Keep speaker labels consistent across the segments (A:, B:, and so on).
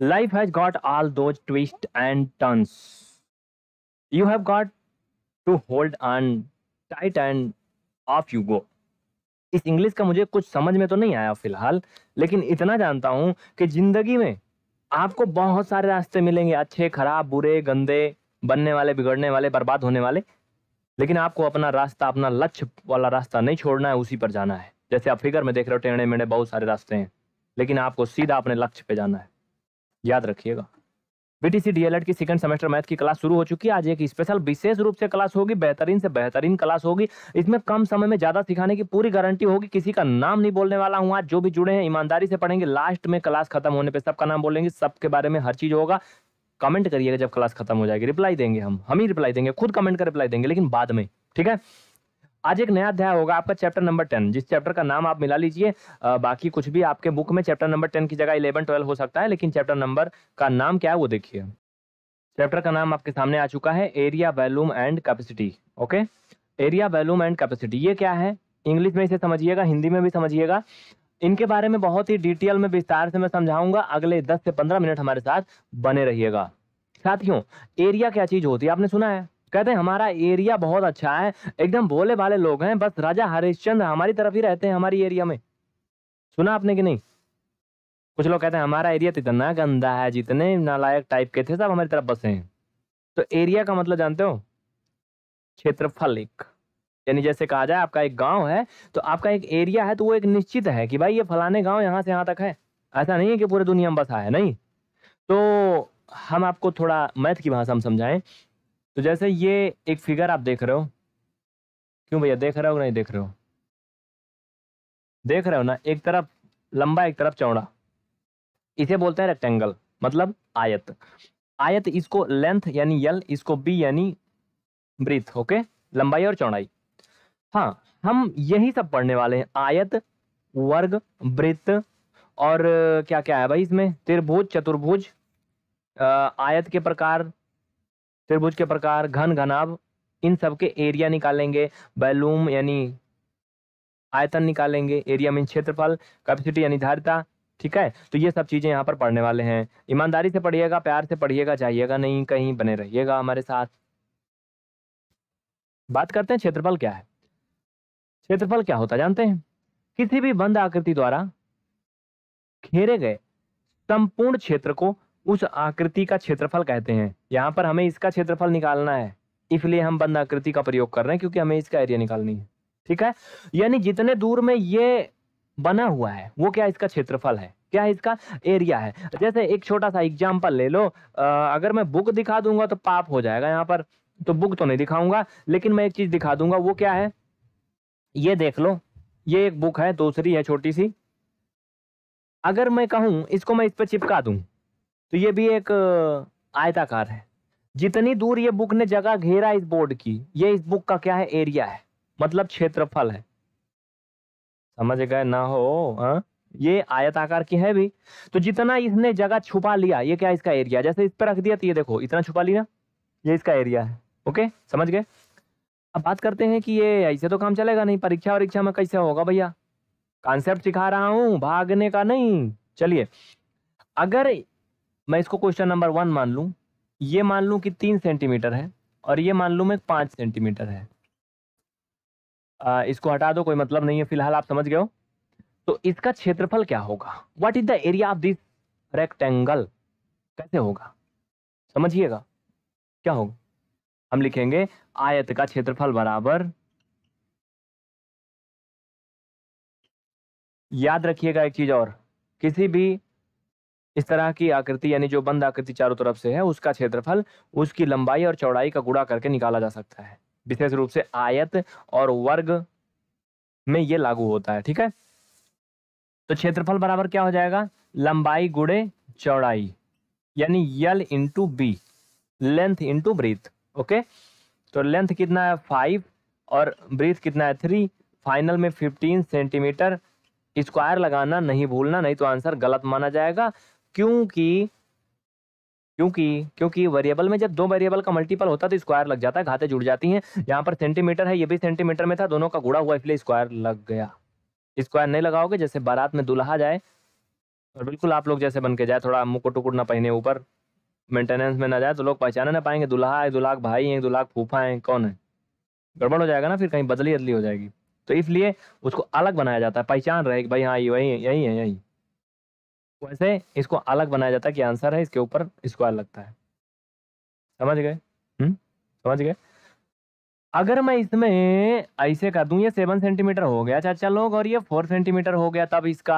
A: life has got all those twists and turns. You have got to hold on tight and off you go. इस English का मुझे कुछ समझ में तो नहीं आया फिलहाल लेकिन इतना जानता हूं कि जिंदगी में आपको बहुत सारे रास्ते मिलेंगे अच्छे खराब बुरे गंदे बनने वाले बिगड़ने वाले बर्बाद होने वाले लेकिन आपको अपना रास्ता अपना लक्ष्य वाला रास्ता नहीं छोड़ना है उसी पर जाना है जैसे आप फिगर में देख रहे हो टेढ़े मेढ़े बहुत सारे रास्ते हैं लेकिन आपको सीधा अपने लक्ष्य पे जाना है याद रखिएगा बीटीसी डीएलएड की सेकंड सेमेस्टर मैथ की क्लास शुरू हो चुकी है आज एक स्पेशल विशेष रूप से क्लास होगी बेहतरीन से बेहतरीन क्लास होगी इसमें कम समय में ज्यादा सिखाने की पूरी गारंटी होगी किसी का नाम नहीं बोलने वाला हूं आज जो भी जुड़े हैं ईमानदारी से पढ़ेंगे लास्ट में क्लास खत्म होने पर सबका नाम बोलेंगे सबके बारे में हर चीज होगा कमेंट करिएगा जब क्लास खत्म हो जाएगी रिप्लाई देंगे हम हम ही रिप्लाई देंगे खुद कमेंट कर रिप्लाई देंगे लेकिन बाद में ठीक है आज एक नया अध्याय होगा आपका चैप्टर नंबर टेन जिस चैप्टर का नाम आप मिला लीजिए बाकी कुछ भी आपके बुक में चैप्टर नंबर टेन की जगह इलेवन ट्वेल्व हो सकता है लेकिन चैप्टर नंबर का नाम क्या है वो देखिए चैप्टर का नाम आपके सामने आ चुका है area volume and capacity okay area volume and capacity ये क्या है इंग्लिश में इसे समझिएगा हिंदी में भी समझिएगा इनके बारे में बहुत ही डिटेल में विस्तार से मैं समझाऊंगा अगले 10 से 15 मिनट हमारे साथ बने रहिएगा साथियों एरिया क्या चीज होती है आपने सुना है कहते हैं हमारा एरिया बहुत अच्छा है एकदम भोले भाले लोग हैं बस राजा हरिश्चंद्र हमारी तरफ ही रहते हैं हमारी एरिया में सुना आपने कि नहीं कुछ लोग कहते हैं हमारा एरिया तो इतना गंदा है जितने नालायक टाइप के थे सब हमारी तरफ बसे हैं तो एरिया का मतलब जानते हो क्षेत्रफल एक यानी जैसे कहा जाए आपका एक गांव है तो आपका एक एरिया है तो वो एक निश्चित है कि भाई ये फलाने गांव यहाँ से यहाँ तक है ऐसा नहीं है कि पूरे दुनिया में बसा है नहीं तो हम आपको थोड़ा मैथ की भाषा हम समझाएं तो जैसे ये एक फिगर आप देख रहे हो क्यों भैया देख रहे हो नहीं देख रहे हो देख रहे हो ना एक तरफ लंबा एक तरफ चौड़ा इसे बोलते हैं रेक्टेंगल मतलब आयत आयत इसको लेंथ यानी यल इसको बी यानी ब्रीथ ओके लंबाई और चौड़ाई हाँ हम यही सब पढ़ने वाले हैं आयत वर्ग वृत्त और क्या क्या है भाई इसमें त्रिभुज चतुर्भुज आयत के प्रकार त्रिभुज के प्रकार घन घनाभ इन सबके एरिया निकालेंगे बैलूम यानी आयतन निकालेंगे एरिया मीन क्षेत्रफल कैपेसिटी यानी धारिता ठीक है तो ये सब चीज़ें यहाँ पर पढ़ने वाले हैं ईमानदारी से पढ़िएगा प्यार से पढ़िएगा जाइएगा नहीं कहीं बने रहिएगा हमारे साथ बात करते हैं क्षेत्रफल क्या है क्षेत्रफल क्या होता जानते हैं किसी भी बंद आकृति द्वारा घेरे गए संपूर्ण क्षेत्र को उस आकृति का क्षेत्रफल कहते हैं यहाँ पर हमें इसका क्षेत्रफल निकालना है इसलिए हम बंद आकृति का प्रयोग कर रहे हैं क्योंकि हमें इसका एरिया निकालनी है ठीक है यानी जितने दूर में ये बना हुआ है वो क्या इसका क्षेत्रफल है क्या इसका एरिया है जैसे एक छोटा सा एग्जाम्पल ले लो आ, अगर मैं बुक दिखा दूंगा तो पाप हो जाएगा यहाँ पर तो बुक तो नहीं दिखाऊंगा लेकिन मैं एक चीज दिखा दूंगा वो क्या है ये देख लो ये एक बुक है दूसरी है छोटी सी अगर मैं कहूं इसको मैं इस पर चिपका दूं तो ये भी एक आयताकार है जितनी दूर ये बुक ने जगह घेरा इस बोर्ड की ये इस बुक का क्या है एरिया है मतलब क्षेत्रफल है समझ गए ना हो आ? ये आयताकार की है भी तो जितना इसने जगह छुपा लिया ये क्या इसका एरिया जैसे इस पर रख दिया तो ये देखो इतना छुपा लिया ये इसका एरिया है ओके समझ गए अब बात करते हैं कि ये ऐसे तो काम चलेगा नहीं परीक्षा वरीक्षा में कैसे होगा भैया कॉन्सेप्ट सिखा रहा हूं भागने का नहीं चलिए अगर मैं इसको क्वेश्चन नंबर वन मान लूँ ये मान लूँ कि तीन सेंटीमीटर है और ये मान लूँ मैं पाँच सेंटीमीटर है आ, इसको हटा दो कोई मतलब नहीं है फिलहाल आप समझ गए हो तो इसका क्षेत्रफल क्या होगा what is the area of this rectangle कैसे होगा समझिएगा क्या होगा हम लिखेंगे आयत का क्षेत्रफल बराबर याद रखिएगा एक चीज और किसी भी इस तरह की आकृति यानी जो बंद आकृति चारों तरफ से है उसका क्षेत्रफल उसकी लंबाई और चौड़ाई का गुड़ा करके निकाला जा सकता है विशेष रूप से आयत और वर्ग में ये लागू होता है ठीक है तो क्षेत्रफल बराबर क्या हो जाएगा लंबाई गुड़े चौड़ाई यानी L into B length into breadth okay तो लेंथ कितना है फाइव और ब्रीथ कितना है थ्री फाइनल में फिफ्टीन सेंटीमीटर स्क्वायर लगाना नहीं भूलना नहीं तो आंसर गलत माना जाएगा क्योंकि क्योंकि क्योंकि वेरिएबल में जब दो वेरिएबल का मल्टीपल होता है तो स्क्वायर लग जाता है घाते जुड़ जाती हैं यहाँ पर सेंटीमीटर है ये भी सेंटीमीटर में था दोनों का गुड़ा हुआ इसलिए स्क्वायर लग गया स्क्वायर नहीं लगाओगे जैसे बारात में दुल्हा जाए और बिल्कुल आप लोग जैसे बन के जाए थोड़ा मुकुट टुकुट ना पहने ऊपर मेंटेनेंस में ना जाए तो लोग पहचाना ना पाएंगे दुल्हा है दुल्हा भाई है दुल्हा फूफा है कौन है गड़बड़ हो जाएगा ना फिर कहीं बदली अदली हो जाएगी तो इसलिए उसको अलग बनाया जाता है पहचान कि भाई हाँ ये वही यही है यही वैसे इसको अलग बनाया जाता है कि आंसर है इसके ऊपर स्क्वायर लगता है समझ गए हम्म? समझ गए अगर मैं इसमें ऐसे कर दूं ये सेवन सेंटीमीटर हो गया चाचा लोग और ये फोर सेंटीमीटर हो गया तब इसका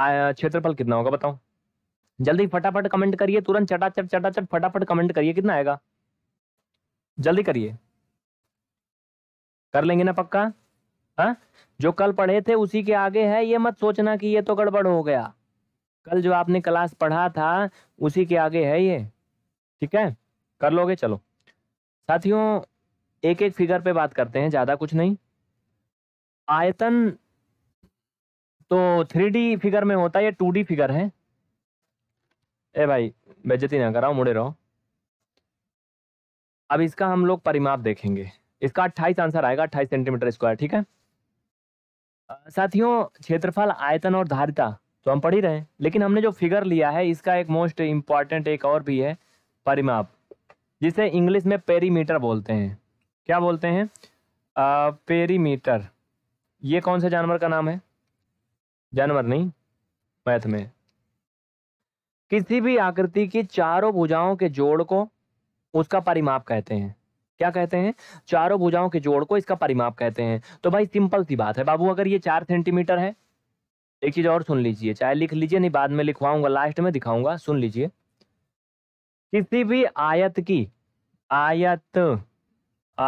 A: क्षेत्रफल कितना होगा बताओ जल्दी फटाफट कमेंट करिए तुरंत चटाचट चटाचट फटाफट कमेंट करिए कितना आएगा जल्दी करिए कर लेंगे ना पक्का हा? जो कल पढ़े थे उसी के आगे है ये मत सोचना कि ये तो गड़बड़ हो गया कल जो आपने क्लास पढ़ा था उसी के आगे है ये ठीक है कर लोगे चलो साथियों एक एक फिगर पे बात करते हैं ज़्यादा कुछ नहीं आयतन तो थ्री फिगर में होता है टू टू फिगर है ए भाई बेजती ना कराओ मुड़े रहो अब इसका हम लोग परिमाप देखेंगे इसका 28 आंसर आएगा 28 सेंटीमीटर स्क्वायर ठीक है साथियों क्षेत्रफल आयतन और धारिता तो हम पढ़ ही रहे हैं लेकिन हमने जो फिगर लिया है इसका एक मोस्ट इम्पॉर्टेंट एक और भी है परिमाप जिसे इंग्लिश में पेरीमीटर बोलते हैं क्या बोलते हैं पेरीमीटर ये कौन से जानवर का नाम है जानवर नहीं मैथ में किसी भी आकृति की चारों भुजाओं के जोड़ को उसका परिमाप कहते हैं क्या कहते हैं चारों भुजाओं के जोड़ को इसका परिमाप कहते हैं तो भाई सिंपल सी बात है बाबू अगर ये चार सेंटीमीटर है एक चीज और सुन लीजिए चाहे लिख लीजिए नहीं बाद में लिखवाऊंगा लास्ट में दिखाऊंगा सुन लीजिए किसी भी आयत की आयत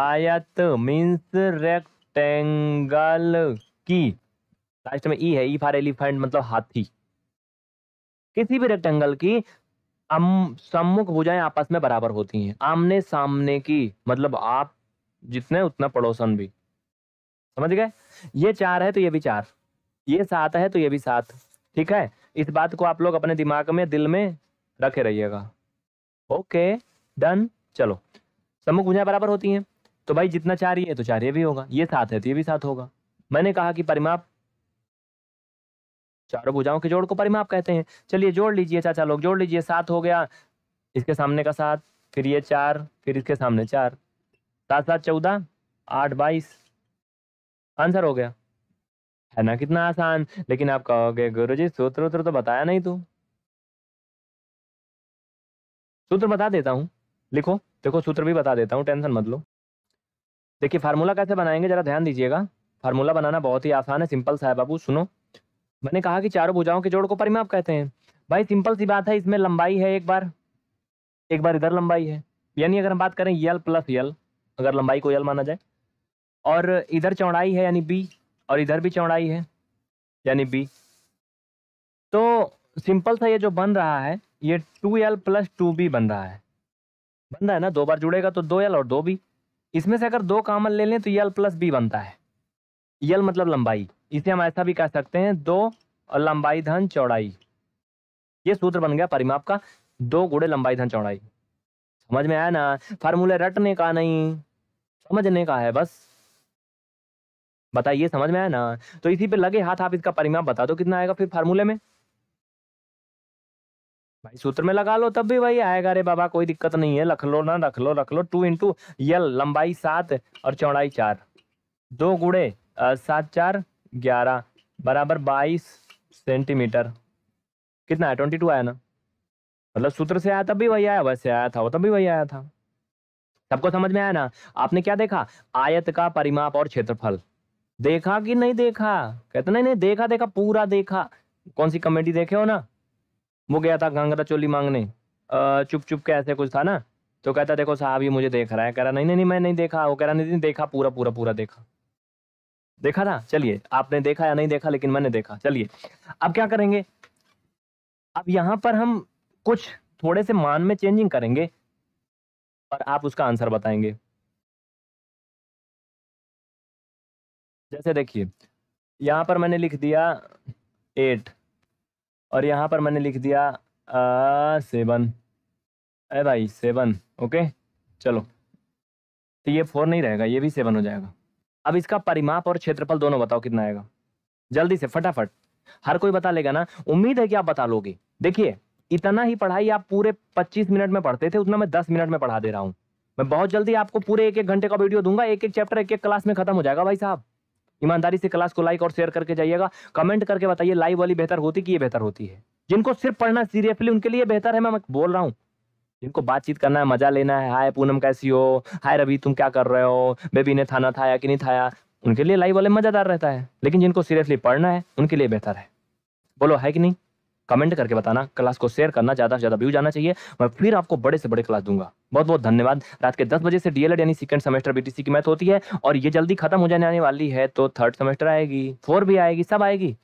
A: आयत मीन्स रेक्टेंगल की लास्ट में ई e है ई फॉर एलिफेंट मतलब हाथी किसी भी रेक्टेंगल की हम सम्मुख भुजाएं आपस में बराबर होती हैं आमने सामने की मतलब आप जितने उतना पड़ोसन भी समझ गए ये चार है तो ये भी चार ये सात है तो ये भी सात ठीक है इस बात को आप लोग अपने दिमाग में दिल में रखे रहिएगा ओके डन चलो सम्मुख भुजाएं बराबर होती हैं तो भाई जितना चार ये तो चार ये भी होगा ये सात है तो ये भी सात होगा मैंने कहा कि परिमाप चारों भुजाओं के जोड़ को परिमाप कहते हैं चलिए जोड़ लीजिए चाचा लोग जोड़ लीजिए सात हो गया इसके सामने का सात फिर ये चार फिर इसके सामने चार सात सात चौदह आठ बाईस आंसर हो गया है ना कितना आसान लेकिन आप कहोगे गुरु जी सूत्र उत्र तो बताया नहीं तू सूत्र बता देता हूँ लिखो देखो सूत्र भी बता देता हूँ टेंशन मत लो देखिए फार्मूला कैसे बनाएंगे जरा ध्यान दीजिएगा फार्मूला बनाना बहुत ही आसान है सिंपल सा है बाबू सुनो मैंने कहा कि चारों भुजाओं के जोड़ को परिमाप कहते हैं भाई सिंपल सी बात है इसमें लंबाई है एक बार एक बार इधर लंबाई है यानी अगर हम बात करें यल प्लस यल अगर लंबाई को यल माना जाए और इधर चौड़ाई है यानी बी और इधर भी चौड़ाई है यानी बी तो सिंपल सा ये जो बन रहा है ये two L plus two B बन रहा है बन रहा है ना दो बार जुड़ेगा तो दो एल और दो बी इसमें से अगर दो कामन ले लें तो यल प्लस बी बनता है यल मतलब लंबाई इसे हम ऐसा भी कह सकते हैं दो लंबाई धन चौड़ाई ये सूत्र बन गया परिमाप का दो गुड़े लंबाई धन चौड़ाई समझ में आया ना फार्मूले रटने का नहीं समझने का है बस बताइए समझ में आया ना तो इसी पे लगे हाथ आप इसका परिमाप बता दो कितना आएगा फिर फार्मूले में भाई सूत्र में लगा लो तब भी वही आएगा अरे बाबा कोई दिक्कत नहीं है लख लो ना रख लो रख लो टू इंटू यल लंबाई सात और चौड़ाई चार दो गुड़े सात चार ग्यारह बराबर बाईस सेंटीमीटर कितना है ट्वेंटी टू आया ना मतलब सूत्र से आया तब भी वही आया वैसे आया था वो तब भी वही आया था सबको समझ में आया ना आपने क्या देखा आयत का परिमाप और क्षेत्रफल देखा कि नहीं देखा कहते नहीं नहीं देखा देखा पूरा देखा कौन सी कमेटी देखे हो ना वो गया था घंगरा चोली मांगने चुप चुप के ऐसे कुछ था ना तो कहता देखो साहब ये मुझे देख रहा है कह रहा नहीं नहीं नहीं मैं नहीं देखा वो कह रहा नहीं देखा पूरा पूरा पूरा देखा देखा ना चलिए आपने देखा या नहीं देखा लेकिन मैंने देखा चलिए अब क्या करेंगे अब यहां पर हम कुछ थोड़े से मान में चेंजिंग करेंगे और आप उसका आंसर बताएंगे जैसे देखिए यहां पर मैंने लिख दिया एट और यहां पर मैंने लिख दिया सेवन अरे भाई सेवन ओके चलो तो ये फोर नहीं रहेगा ये भी सेवन हो जाएगा अब इसका परिमाप और क्षेत्रफल दोनों बताओ कितना आएगा जल्दी से फटाफट हर कोई बता लेगा ना उम्मीद है कि आप बता लोगे देखिए इतना ही पढ़ाई आप पूरे 25 मिनट में पढ़ते थे उतना मैं 10 मिनट में पढ़ा दे रहा हूं मैं बहुत जल्दी आपको पूरे एक एक घंटे का वीडियो दूंगा एक एक चैप्टर एक एक क्लास में खत्म हो जाएगा भाई साहब ईमानदारी से क्लास को लाइक और शेयर करके जाइएगा कमेंट करके बताइए लाइव वाली बेहतर होती कि ये बेहतर होती है जिनको सिर्फ पढ़ना सीरियसली उनके लिए बेहतर है मैं बोल रहा हूँ जिनको बातचीत करना है मजा लेना है हाय पूनम कैसी हो हाय रवि तुम क्या कर रहे हो बेबी ने थाना थाया कि नहीं थाया उनके लिए लाइव वाले मज़ेदार रहता है लेकिन जिनको सीरियसली पढ़ना है उनके लिए बेहतर है बोलो है कि नहीं कमेंट करके बताना क्लास को शेयर करना ज़्यादा से ज़्यादा व्यू जाना चाहिए मैं फिर आपको बड़े से बड़े क्लास दूंगा बहुत बहुत धन्यवाद रात के दस बजे से डीएलएड यानी सेकंड सेमेस्टर बीटीसी की मैथ होती है और ये जल्दी खत्म हो जाने वाली है तो थर्ड सेमेस्टर आएगी फोर भी आएगी सब आएगी